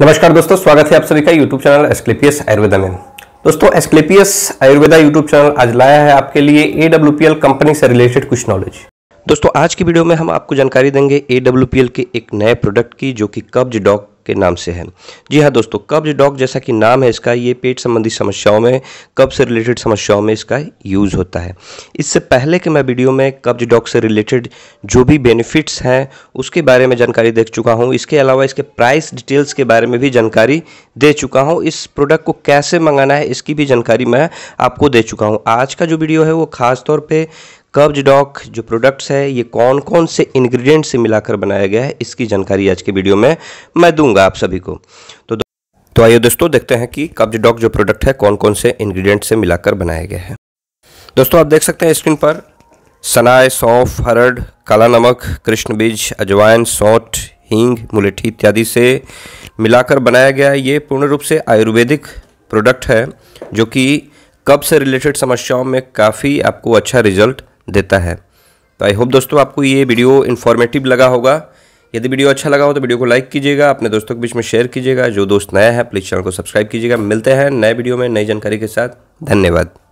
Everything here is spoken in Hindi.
नमस्कार दोस्तों स्वागत है आप सभी का यूट्यूब चैनल एस्क्लेपियस आयुर्वेदा में दोस्तों एस्क्लेपियस आयुर्वेदा यूट्यूब चैनल आज लाया है आपके लिए ए कंपनी से रिलेटेड कुछ नॉलेज दोस्तों आज की वीडियो में हम आपको जानकारी देंगे ए के एक नए प्रोडक्ट की जो कि कब्ज डॉग के नाम से है जी हाँ दोस्तों कब्ज डॉग जैसा कि नाम है इसका ये पेट संबंधी समस्याओं में कब्ज से रिलेटेड समस्याओं में इसका यूज़ होता है इससे पहले कि मैं वीडियो में कब्ज डॉग से रिलेटेड जो भी बेनिफिट्स हैं उसके बारे में जानकारी देख चुका हूँ इसके अलावा इसके प्राइस डिटेल्स के बारे में भी जानकारी दे चुका हूँ इस प्रोडक्ट को कैसे मंगाना है इसकी भी जानकारी मैं आपको दे चुका हूँ आज का जो वीडियो है वो खासतौर पर कब्ज डॉक जो प्रोडक्ट्स है ये कौन कौन से इंग्रेडिएंट से मिलाकर बनाया गया है इसकी जानकारी आज के वीडियो में मैं दूंगा आप सभी को तो तो आइए दोस्तों देखते हैं कि कब्ज डॉक जो प्रोडक्ट है कौन कौन से इंग्रेडिएंट से मिलाकर बनाया गया है दोस्तों आप देख सकते हैं स्क्रीन पर सनाए सौंफ हरड काला नमक कृष्ण बीज अजवाइन सौट हींग मुलेठी इत्यादि से मिलाकर बनाया गया ये पूर्ण रूप से आयुर्वेदिक प्रोडक्ट है जो कि कब्ज से रिलेटेड समस्याओं में काफ़ी आपको अच्छा रिजल्ट देता है तो आई होप दोस्तों आपको ये वीडियो इन्फॉर्मेटिव लगा होगा यदि वीडियो अच्छा लगा हो तो वीडियो को लाइक कीजिएगा अपने दोस्तों के बीच में शेयर कीजिएगा जो दोस्त नया है प्लीज़ चैनल को सब्सक्राइब कीजिएगा मिलते हैं नए वीडियो में नई जानकारी के साथ धन्यवाद